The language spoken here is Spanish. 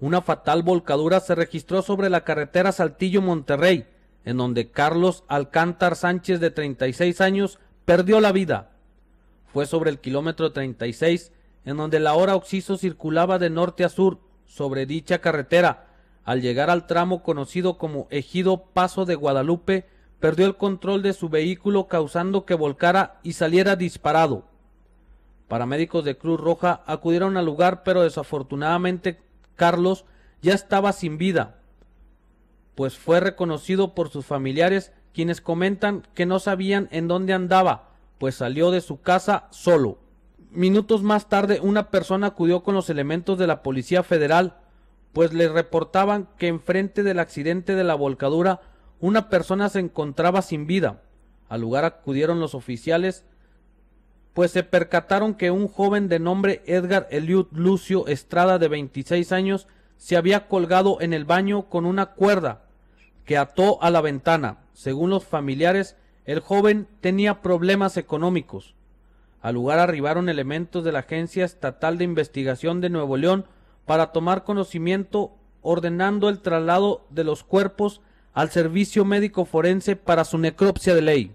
Una fatal volcadura se registró sobre la carretera Saltillo-Monterrey, en donde Carlos Alcántar Sánchez, de 36 años, perdió la vida. Fue sobre el kilómetro 36, en donde la hora Oxiso circulaba de norte a sur sobre dicha carretera. Al llegar al tramo conocido como Ejido Paso de Guadalupe, perdió el control de su vehículo causando que volcara y saliera disparado. Paramédicos de Cruz Roja acudieron al lugar, pero desafortunadamente Carlos ya estaba sin vida, pues fue reconocido por sus familiares, quienes comentan que no sabían en dónde andaba, pues salió de su casa solo. Minutos más tarde una persona acudió con los elementos de la Policía Federal, pues les reportaban que enfrente del accidente de la volcadura una persona se encontraba sin vida. Al lugar acudieron los oficiales pues se percataron que un joven de nombre Edgar Eliud Lucio Estrada de 26 años se había colgado en el baño con una cuerda que ató a la ventana. Según los familiares, el joven tenía problemas económicos. Al lugar arribaron elementos de la Agencia Estatal de Investigación de Nuevo León para tomar conocimiento ordenando el traslado de los cuerpos al servicio médico forense para su necropsia de ley.